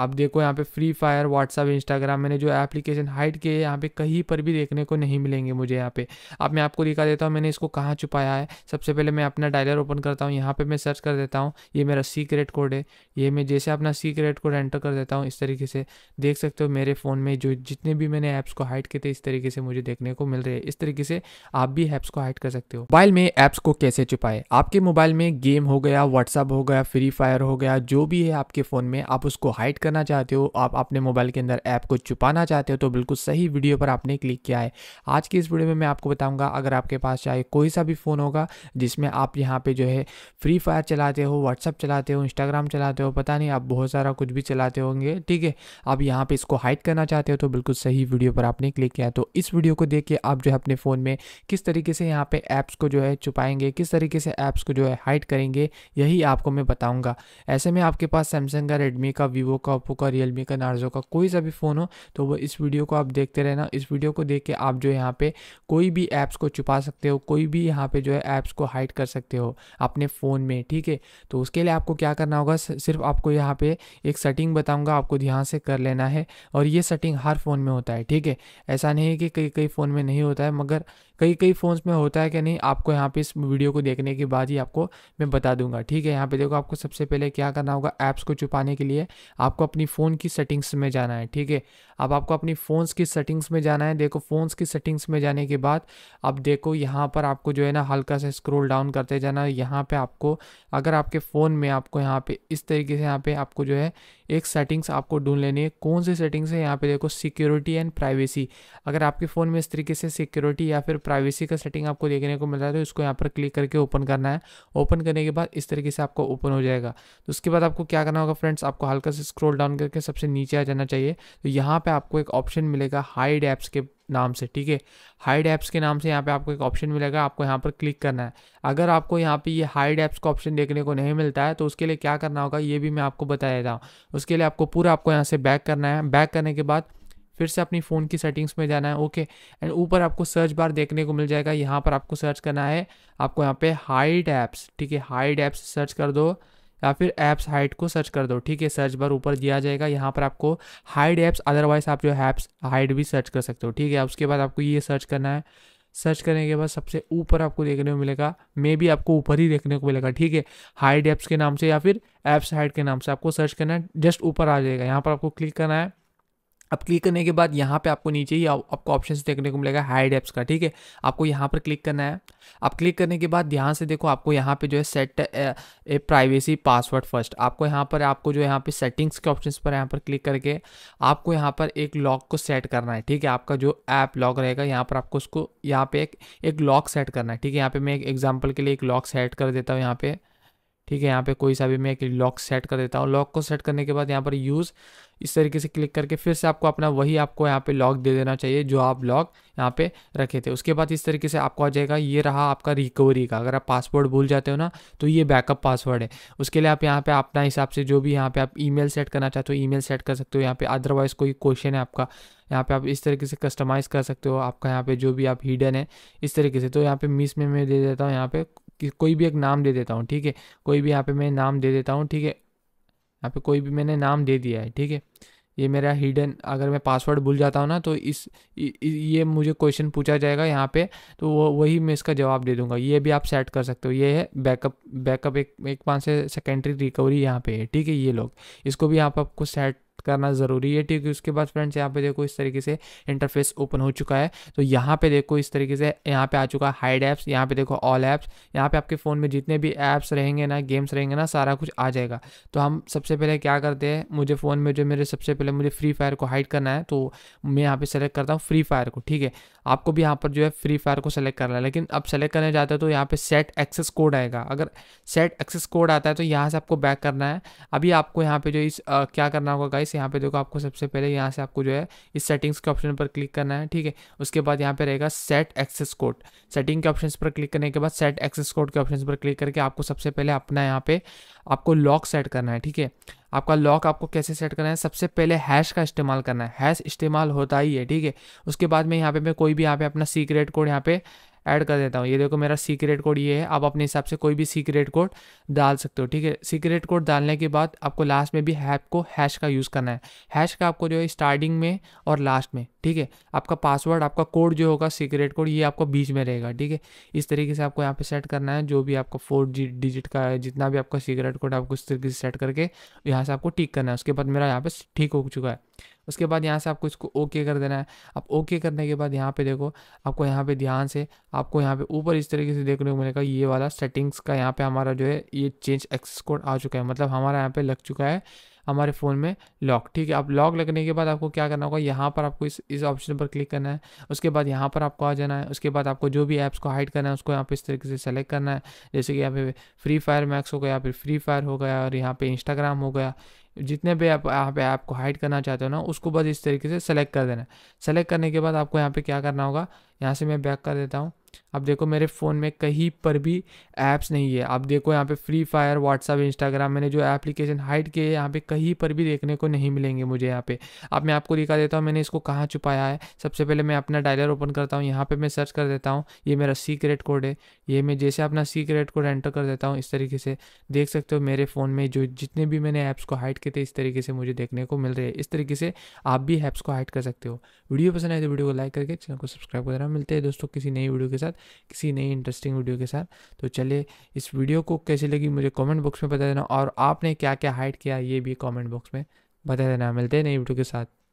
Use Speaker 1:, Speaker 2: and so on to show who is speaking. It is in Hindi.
Speaker 1: आप देखो यहाँ पे फ्री फायर व्हाट्सअप इंस्टाग्राम मैंने जो एप्लीकेशन हाइड किए यहाँ पे कहीं पर भी देखने को नहीं मिलेंगे मुझे यहाँ पे अब मैं आपको दिखा देता हूँ मैंने इसको कहाँ छुपाया है सबसे पहले मैं अपना डायलर ओपन करता हूँ यहाँ पे मैं सर्च कर देता हूँ ये मेरा सीक्रेट कोड है ये मैं जैसे अपना सीक्रेट कोड एंटर कर देता हूँ इस तरीके से देख सकते हो मेरे फ़ोन में जो जितने भी मैंने ऐप्स को हाइड किए थे इस तरीके से मुझे देखने को मिल रहे हैं इस तरीके से आप भी ऐप्स को हाइड कर सकते हो मोबाइल में ऐप्स को कैसे छुपाए आपके मोबाइल में गेम हो गया व्हाट्सअप हो गया फ्री फायर हो गया जो भी है आपके फ़ोन में आप उसको हाइड करना चाहते हो आप अपने मोबाइल के अंदर ऐप को छुपाना चाहते हो तो बिल्कुल सही वीडियो पर आपने क्लिक किया है आज की इस वीडियो में मैं आपको बताऊंगा अगर आपके पास चाहे कोई सा भी फ़ोन होगा जिसमें आप यहाँ पे जो है फ्री फायर चलाते हो व्हाट्सअप चलाते हो इंस्टाग्राम चलाते हो पता नहीं आप बहुत सारा कुछ भी चलाते होंगे ठीक है आप यहाँ पर इसको हाइड करना चाहते हो तो बिल्कुल सही वीडियो पर आपने क्लिक किया है तो इस वीडियो को देख के आप जो है अपने फ़ोन में किस तरीके से यहाँ पर ऐप्स को जो है छुपाएंगे किस तरीके से ऐप्स को जो है हाइड करेंगे यही आपको मैं बताऊँगा ऐसे में आपके पास सैमसंग का रेडमी का वीवो का ओप्पो का रियलमी का नार्जो का कोई सा भी फ़ोन हो तो वो इस वीडियो को आप देखते रहना इस वीडियो को देख के आप जो यहाँ पे कोई भी ऐप्स को छुपा सकते हो कोई भी यहाँ पे जो है ऐप्स को हाइड कर सकते हो अपने फ़ोन में ठीक है तो उसके लिए आपको क्या करना होगा सिर्फ आपको यहाँ पर एक सेटिंग बताऊँगा आपको ध्यान से कर लेना है और ये सेटिंग हर फ़ोन में होता है ठीक है ऐसा नहीं है कि कई कई फ़ोन में नहीं होता है मगर कई कई फ़ोन्स में होता है कि नहीं आपको यहाँ पे इस वीडियो को देखने के बाद ही आपको मैं बता दूंगा ठीक है यहाँ पे देखो आपको सबसे पहले क्या करना होगा ऐप्स को छुपाने के लिए आपको अपनी फ़ोन की सेटिंग्स में जाना है ठीक है अब आपको अपनी फ़ोन्स की सेटिंग्स में जाना है देखो फ़ोन्स की सेटिंग्स में जाने के बाद अब देखो यहाँ पर आपको जो है ना हल्का सा स्क्रोल डाउन करते जाना है यहाँ पर आपको अगर आपके फ़ोन में आपको यहाँ पर इस तरीके से यहाँ पर आपको जो है एक सेटिंग्स आपको ढूंढ लेनी है कौन सी सेटिंग्स है यहाँ पर देखो सिक्योरिटी एंड प्राइवेसी अगर आपके फ़ोन में इस तरीके से सिक्योरिटी या फिर प्राइवेसी का सेटिंग आपको देखने को मिल रहा है तो इसको यहाँ पर क्लिक करके ओपन करना है ओपन करने के बाद इस तरीके से आपको ओपन हो जाएगा तो उसके बाद आपको क्या करना होगा फ्रेंड्स आपको हल्का से स्क्रोल डाउन करके सबसे नीचे आ जाना चाहिए तो यहाँ पर आपको एक ऑप्शन मिलेगा हाइड ऐप्स के नाम से ठीक है हाइड ऐप्स के नाम से यहाँ पे आपको एक ऑप्शन मिलेगा आपको यहाँ पर क्लिक करना है अगर आपको यहाँ पे ये यह हाइड ऐप्स का ऑप्शन देखने को नहीं मिलता है तो उसके लिए क्या करना होगा ये भी मैं आपको बता देता हूँ उसके लिए आपको पूरा आपको यहाँ से बैक करना है बैक करने के बाद फिर से अपनी फ़ोन की सेटिंग्स में जाना है ओके एंड ऊपर आपको सर्च बार देखने को मिल जाएगा यहाँ पर आपको सर्च करना है आपको यहाँ पे हाइड ऐप्स ठीक है हाइड ऐप्स सर्च कर दो या फिर ऐप्स हाइड को सर्च कर दो ठीक है सर्च बार ऊपर दिया जाएगा यहाँ पर आपको हाइड ऐप्स अदरवाइज आप जो ऐप्स हाइड भी सर्च कर सकते हो ठीक है उसके बाद आपको ये सर्च करना है सर्च करने के बाद सबसे ऊपर आपको देखने को मिलेगा मे भी आपको ऊपर ही देखने को मिलेगा ठीक है हाइड ऐप्स के नाम से या फिर ऐप्स हाइड के नाम से आपको सर्च करना है जस्ट ऊपर आ जाएगा यहाँ पर आपको क्लिक करना है अब क्लिक करने के बाद यहाँ पे आपको नीचे ही आपको ऑप्शन देखने को मिलेगा हाइड एप्स का ठीक है आपको यहाँ पर क्लिक करना है अब क्लिक करने के बाद ध्यान से देखो आपको यहाँ पे जो है set a privacy password first आपको यहाँ पर आपको जो यहाँ पे सेटिंग्स के ऑप्शन पर यहाँ पर क्लिक करके आपको यहाँ पर एक लॉक को सेट करना है ठीक है आपका जो ऐप लॉक रहेगा यहाँ पर आपको उसको यहाँ पर एक एक लॉक सेट करना है ठीक है यहाँ पर मैं एक एग्जाम्पल के लिए एक लॉक सेट कर देता हूँ यहाँ पर ठीक है यहाँ पे कोई सा भी मैं एक लॉक सेट कर देता हूँ लॉक को सेट करने के बाद यहाँ पर यूज़ इस तरीके से क्लिक करके फिर से आपको अपना वही आपको यहाँ पे लॉक दे देना चाहिए जो आप लॉक यहाँ पे रखे थे उसके बाद इस तरीके से आपको आ जाएगा ये रहा आपका रिकवरी का अगर आप पासवर्ड भूल जाते हो ना तो ये बैकअप पासवर्ड है उसके लिए आप यहाँ पे अपना हिसाब से जो भी यहाँ पे आप ईमेल सेट करना चाहते हो ईमेल सेट कर सकते हो यहाँ पे अदरवाइज कोई क्वेश्चन है आपका यहाँ पे आप इस तरीके से कस्टमाइज़ कर सकते हो आपका यहाँ पे जो भी आप हिडन है इस तरीके से तो यहाँ पे मिस में मैं दे देता हूँ यहाँ पे कि कोई भी एक नाम दे देता हूँ ठीक है कोई भी यहाँ पे मैं नाम दे देता हूँ ठीक है यहाँ पे कोई भी मैंने नाम दे दिया है ठीक है ये मेरा हिडन अगर मैं पासवर्ड भूल जाता हूँ ना तो इस ये मुझे क्वेश्चन पूछा जाएगा यहाँ पे तो वो वही मैं इसका जवाब दे दूंगा ये भी आप सेट कर सकते हो ये है बैकअप बैकअप एक एक पाँच से सेकेंडरी रिकवरी यहाँ पे है ठीक है ये लोग इसको भी आप आपको सेट करना ज़रूरी है ठीक है उसके बाद फ्रेंड्स यहाँ पे देखो इस तरीके से इंटरफेस ओपन हो चुका है तो यहाँ पे देखो इस तरीके से यहाँ पे आ चुका है हाइड ऐप्स यहाँ पे देखो ऑल ऐप्स यहाँ पे आपके फ़ोन में जितने भी ऐप्स रहेंगे ना गेम्स रहेंगे ना सारा कुछ आ जाएगा तो हम सबसे पहले क्या करते हैं मुझे फ़ोन में जो मेरे सबसे पहले मुझे फ्री फायर को हाइड करना है तो मैं यहाँ पर सेलेक्ट करता हूँ फ्री फायर को ठीक है आपको भी यहाँ पर जो है फ्री फायर को सेलेक्ट करना है लेकिन अब सेलेक्ट करने जाते हो तो यहाँ पे सेट एक्सेस कोड आएगा अगर सेट एक्सेस कोड आता है तो यहाँ से आपको बैक करना है अभी आपको यहाँ पे जो इस आ, क्या करना होगा गाइस यहाँ पे देखो आपको सबसे पहले यहाँ से आपको जो है इस सेटिंग्स के ऑप्शन पर क्लिक करना है ठीक है उसके बाद यहाँ पे रहेगा सेट एक्सेस कोड सेटिंग के ऑप्शन पर क्लिक करने के बाद सेट एक्सेस कोड के ऑप्शन पर क्लिक करके आपको सबसे पहले अपना यहाँ पे आपको लॉक सेट करना है ठीक है आपका लॉक आपको कैसे सेट करना है सबसे पहले हैश का इस्तेमाल करना है हैश इस्तेमाल होता ही है ठीक है उसके बाद में यहाँ पे मैं कोई भी यहाँ पे अपना सीक्रेट कोड यहाँ पे ऐड कर देता हूँ ये देखो मेरा सीक्रेट कोड ये है आप अपने हिसाब से कोई भी सीक्रेट कोड डाल सकते हो ठीक है सीक्रेट कोड डालने के बाद आपको लास्ट में भी हैप को हैश का यूज़ करना है हैश का आपको जो है स्टार्टिंग में और लास्ट में ठीक है आपका पासवर्ड आपका कोड जो होगा सीक्रेट कोड ये आपको बीच में रहेगा ठीक है इस तरीके से आपको यहाँ पे सेट करना है जो भी आपका फोर डिजिट का है जितना भी आपका सीक्रेट कोड आपको इस तरीके से सेट करके यहाँ से आपको टिक करना है उसके बाद मेरा यहाँ पे ठीक हो चुका है उसके बाद यहाँ से आपको इसको ओके कर देना है आप ओके करने के बाद यहाँ पे देखो आपको यहाँ पे ध्यान से आपको यहाँ पे ऊपर इस तरीके से देखने को मिलेगा ये वाला सेटिंग्स का यहाँ पे हमारा जो है ये चेंज एक्सेस कोड आ चुका है मतलब हमारा यहाँ पे लग चुका है हमारे फ़ोन में लॉक ठीक है अब लॉक लगने के बाद आपको क्या करना होगा यहाँ पर आपको इस इस ऑप्शन पर क्लिक करना है उसके बाद यहाँ पर आपको आ जाना है उसके बाद आपको जो भी ऐप्स को हाइड करना है उसको यहाँ पर इस तरीके से सेलेक्ट करना है जैसे कि यहाँ पे फ्री फायर मैक्स हो गया फिर फ्री फायर हो गया और यहाँ पर इंस्टाग्राम हो गया जितने भी आप यहाँ पे ऐप को हाइड करना चाहते हो ना उसको बस इस तरीके से सेलेक्ट कर देना है सेलेक्ट करने के बाद आपको यहाँ पर क्या करना होगा यहाँ से मैं बैक कर देता हूँ आप देखो मेरे फ़ोन में कहीं पर भी ऐप्स नहीं है आप देखो यहाँ पे फ्री फायर व्हाट्सअप इंस्टाग्राम मैंने जो एप्लीकेशन हाइड किए यहाँ पे कहीं पर भी देखने को नहीं मिलेंगे मुझे यहाँ पे अब मैं आपको दिखा देता हूँ मैंने इसको कहाँ छुपाया है सबसे पहले मैं अपना डायलर ओपन करता हूँ यहाँ पर मैं सर्च कर देता हूँ ये मेरा सीक्रेट कोड है ये मैं जैसे अपना सीक्रेट कोड एंटर कर देता हूँ इस तरीके से देख सकते हो मेरे फ़ोन में जो जितने भी मैंने ऐप्स को हाइड किए थे इस तरीके से मुझे देखने को मिल रहे हैं इस तरीके से आप भी ऐप्स को हाइड कर सकते हो वीडियो पसंद आए तो वीडियो को लाइक करके चैनल को सब्सक्राइब करना मिलते हैं दोस्तों किसी नई वीडियो के साथ साथ किसी नई इंटरेस्टिंग वीडियो के साथ तो चलिए इस वीडियो को कैसी लगी मुझे कमेंट बॉक्स में बता देना और आपने क्या क्या हाइड किया ये भी कमेंट बॉक्स में बता देना मिलते हैं नई वीडियो के साथ